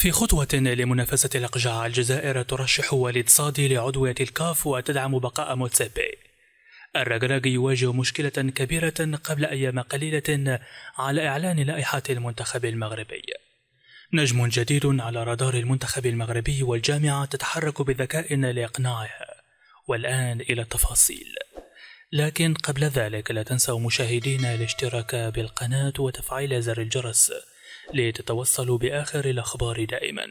في خطوة لمنافسة الإقجاع الجزائر ترشح وليد صادي لعضوية الكاف وتدعم بقاء موتسيبي الرجراجي يواجه مشكلة كبيرة قبل أيام قليلة على إعلان لائحة المنتخب المغربي نجم جديد على رادار المنتخب المغربي والجامعة تتحرك بذكاء لإقناعه والآن إلى التفاصيل لكن قبل ذلك لا تنسوا مشاهدينا الاشتراك بالقناة وتفعيل زر الجرس لتتوصلوا بآخر الأخبار دائما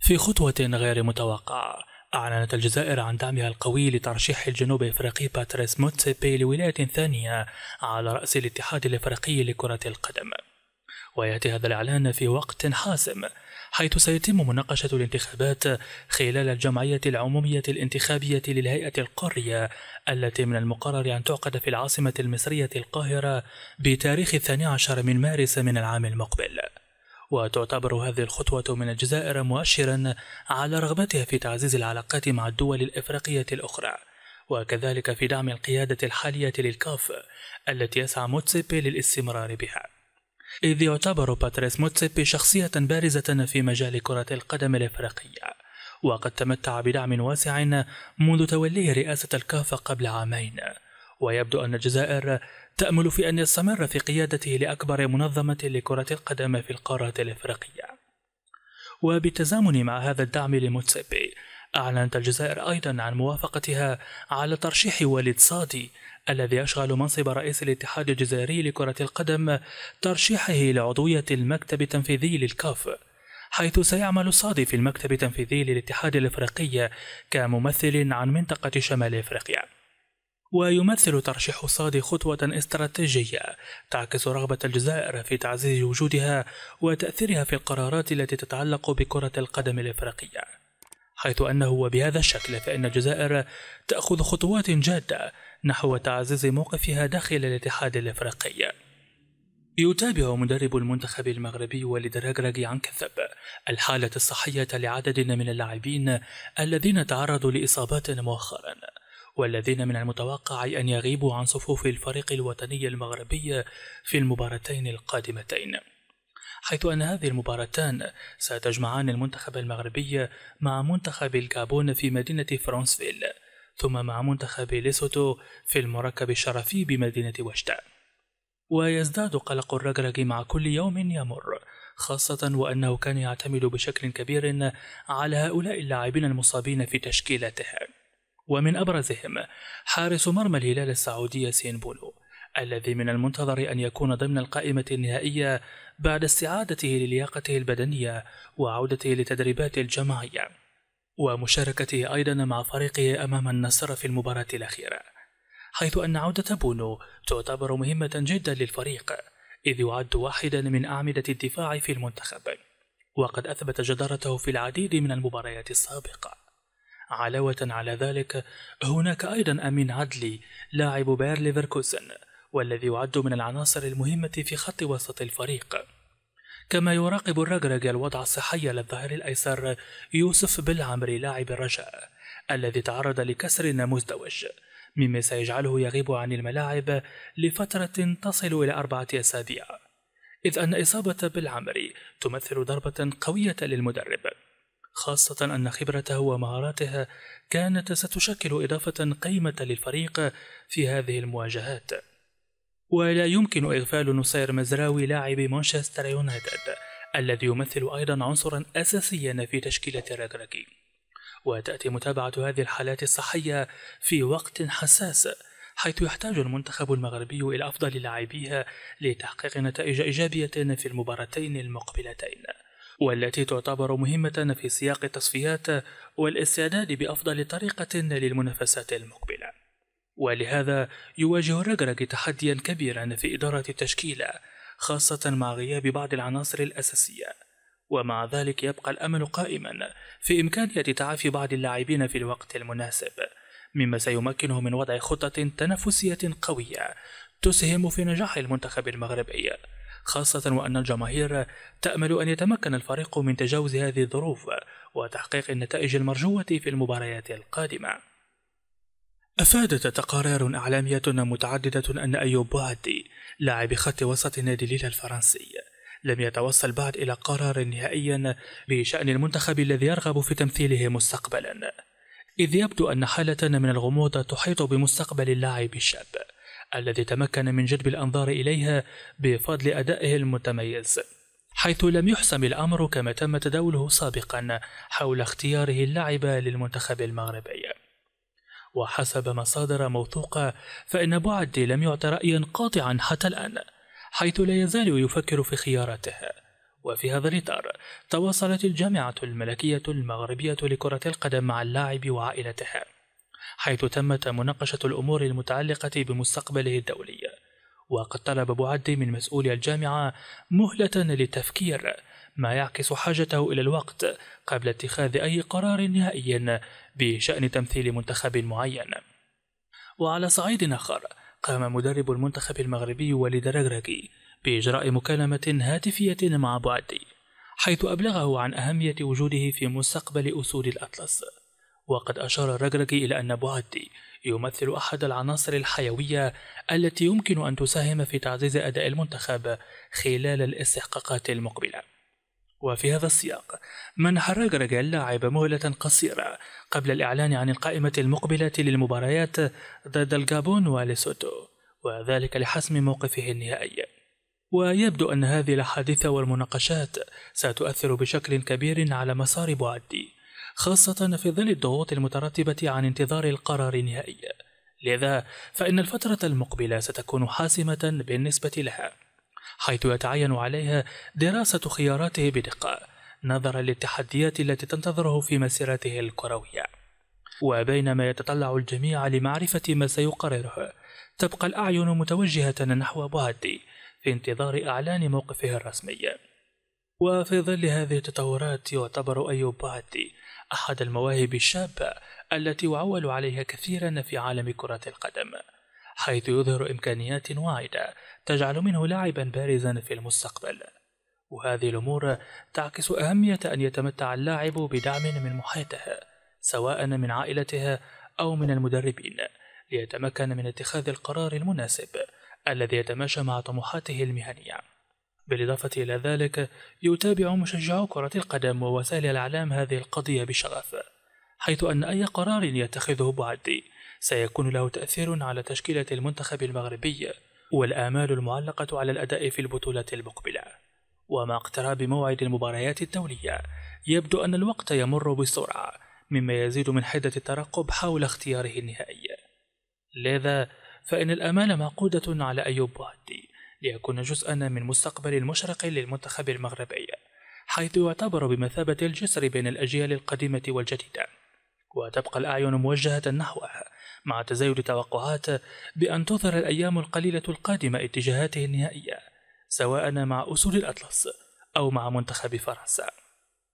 في خطوة غير متوقعة أعلنت الجزائر عن دعمها القوي لترشيح الجنوب إفريقي باتريس موتسيبي لولاية ثانية على رأس الاتحاد الإفريقي لكرة القدم ويأتي هذا الإعلان في وقت حاسم حيث سيتم مناقشة الانتخابات خلال الجمعية العمومية الانتخابية للهيئة القارية التي من المقرر أن تعقد في العاصمة المصرية القاهرة بتاريخ الثاني عشر من مارس من العام المقبل وتعتبر هذه الخطوة من الجزائر مؤشرا على رغبتها في تعزيز العلاقات مع الدول الإفريقية الأخرى وكذلك في دعم القيادة الحالية للكاف التي يسعى موتسيبي للاستمرار بها إذ يعتبر باتريس موتسيبي شخصية بارزة في مجال كرة القدم الإفريقية وقد تمتع بدعم واسع منذ توليه رئاسة الكاف قبل عامين ويبدو أن الجزائر تأمل في أن يستمر في قيادته لأكبر منظمة لكرة القدم في القارة الإفريقية وبالتزامن مع هذا الدعم لموتسيبي أعلنت الجزائر أيضا عن موافقتها على ترشيح والد صادي الذي يشغل منصب رئيس الاتحاد الجزائري لكرة القدم ترشيحه لعضوية المكتب التنفيذي للكاف حيث سيعمل صادي في المكتب التنفيذي للاتحاد الافريقي كممثل عن منطقة شمال افريقيا ويمثل ترشيح صادي خطوة استراتيجية تعكس رغبة الجزائر في تعزيز وجودها وتأثيرها في القرارات التي تتعلق بكرة القدم الإفريقية حيث أنه وبهذا الشكل فإن الجزائر تأخذ خطوات جادة نحو تعزيز موقفها داخل الاتحاد الإفريقي يتابع مدرب المنتخب المغربي وليد راجراجي عن كثب الحالة الصحية لعدد من اللاعبين الذين تعرضوا لإصابات مؤخرا والذين من المتوقع أن يغيبوا عن صفوف الفريق الوطني المغربي في المباراتين القادمتين حيث أن هذه المباراتان ستجمعان المنتخب المغربي مع منتخب الكابون في مدينة فرانسفيل ثم مع منتخب ليسوتو في المركب الشرفي بمدينة وشتا ويزداد قلق الرجرج مع كل يوم يمر خاصة وأنه كان يعتمد بشكل كبير على هؤلاء اللاعبين المصابين في تشكيلته ومن أبرزهم حارس مرمى الهلال السعودي سين بولو الذي من المنتظر أن يكون ضمن القائمة النهائية بعد استعادته للياقته البدنية وعودته لتدريبات الجماعية ومشاركته أيضا مع فريقه أمام النصر في المباراة الأخيرة حيث أن عودة بونو تعتبر مهمة جدا للفريق إذ يعد واحدا من أعمدة الدفاع في المنتخب وقد أثبت جدارته في العديد من المباريات السابقة علاوة على ذلك هناك أيضا أمين عدلي لاعب بير ليفركوزن والذي يعد من العناصر المهمة في خط وسط الفريق كما يراقب الرجرج الوضع الصحي للظهير الأيسر يوسف بالعمري لاعب الرجاء الذي تعرض لكسر مزدوج مما سيجعله يغيب عن الملاعب لفترة تصل إلى أربعة أسابيع إذ أن إصابة بالعمري تمثل ضربة قوية للمدرب خاصة أن خبرته ومهاراته كانت ستشكل إضافة قيمة للفريق في هذه المواجهات ولا يمكن إغفال نصير مزراوي لاعب مانشستر يونايتد الذي يمثل أيضا عنصرا أساسيا في تشكيلة الركراكي وتأتي متابعة هذه الحالات الصحية في وقت حساس حيث يحتاج المنتخب المغربي إلى أفضل لاعبيها لتحقيق نتائج إيجابية في المباراتين المقبلتين والتي تعتبر مهمة في سياق التصفيات والاستعداد بأفضل طريقة للمنافسات المقبلة ولهذا يواجه الرجرج تحديا كبيرا في إدارة التشكيلة خاصة مع غياب بعض العناصر الأساسية ومع ذلك يبقى الأمل قائما في إمكانية تعافي بعض اللاعبين في الوقت المناسب مما سيمكنه من وضع خطة تنافسية قوية تسهم في نجاح المنتخب المغربي خاصة وأن الجماهير تأمل أن يتمكن الفريق من تجاوز هذه الظروف وتحقيق النتائج المرجوة في المباريات القادمة أفادت تقارير إعلامية متعددة أن أيوب بوعدي لاعب خط وسط نادي ليلا الفرنسي لم يتوصل بعد إلى قرار نهائي بشأن المنتخب الذي يرغب في تمثيله مستقبلا إذ يبدو أن حالة من الغموض تحيط بمستقبل اللاعب الشاب الذي تمكن من جذب الأنظار إليها بفضل أدائه المتميز حيث لم يحسم الأمر كما تم تداوله سابقا حول اختياره اللاعب للمنتخب المغربي وحسب مصادر موثوقة فإن بوعدي لم يعط رأيا قاطعا حتى الآن حيث لا يزال يفكر في خياراته وفي هذا الإطار تواصلت الجامعة الملكية المغربية لكرة القدم مع اللاعب وعائلته حيث تمت مناقشة الأمور المتعلقة بمستقبله الدولي وقد طلب بوعدي من مسؤولي الجامعة مهلة للتفكير ما يعكس حاجته إلى الوقت قبل اتخاذ أي قرار نهائي بشأن تمثيل منتخب معين وعلى صعيد آخر قام مدرب المنتخب المغربي وليد رجرجي بإجراء مكالمة هاتفية مع بوعدي حيث أبلغه عن أهمية وجوده في مستقبل أسود الأطلس وقد أشار رجرجي إلى أن بوعدي يمثل أحد العناصر الحيوية التي يمكن أن تساهم في تعزيز أداء المنتخب خلال الاستحقاقات المقبلة. وفي هذا السياق منح راجرجل لاعب مهلة قصيرة قبل الإعلان عن القائمة المقبلة للمباريات ضد الجابون وليسوتو وذلك لحسم موقفه النهائي ويبدو أن هذه الأحاديث والمناقشات ستؤثر بشكل كبير على مسار بوعدي خاصة في ظل الضغوط المترتبة عن انتظار القرار النهائي لذا فإن الفترة المقبلة ستكون حاسمة بالنسبة لها حيث يتعين عليها دراسة خياراته بدقة نظرا للتحديات التي تنتظره في مسيرته الكروية وبينما يتطلع الجميع لمعرفة ما سيقرره تبقى الأعين متوجهة نحو بوهدي في انتظار أعلان موقفه الرسمي وفي ظل هذه التطورات يعتبر أيوب بعدي أحد المواهب الشابة التي يعول عليها كثيرا في عالم كرة القدم حيث يظهر إمكانيات واعدة تجعل منه لاعبا بارزا في المستقبل وهذه الأمور تعكس أهمية أن يتمتع اللاعب بدعم من محيطه سواء من عائلته أو من المدربين ليتمكن من اتخاذ القرار المناسب الذي يتماشى مع طموحاته المهنيه بالإضافة إلى ذلك يتابع مشجعو كرة القدم ووسائل الإعلام هذه القضية بشغف حيث أن أي قرار يتخذه بوعدي سيكون له تأثير على تشكيلة المنتخب المغربي والآمال المعلقة على الأداء في البطولة المقبلة ومع اقتراب موعد المباريات الدولية يبدو أن الوقت يمر بسرعة مما يزيد من حدة الترقب حول اختياره النهائي لذا فإن الآمال معقودة على أيوب بوعدي ليكون جزءا من مستقبل المشرق للمنتخب المغربي حيث يعتبر بمثابة الجسر بين الأجيال القديمة والجديدة وتبقى الأعين موجهة نحوه مع تزايد توقعات بأن تظهر الأيام القليلة القادمة اتجاهاته النهائية سواء مع أسود الأطلس أو مع منتخب فرنسا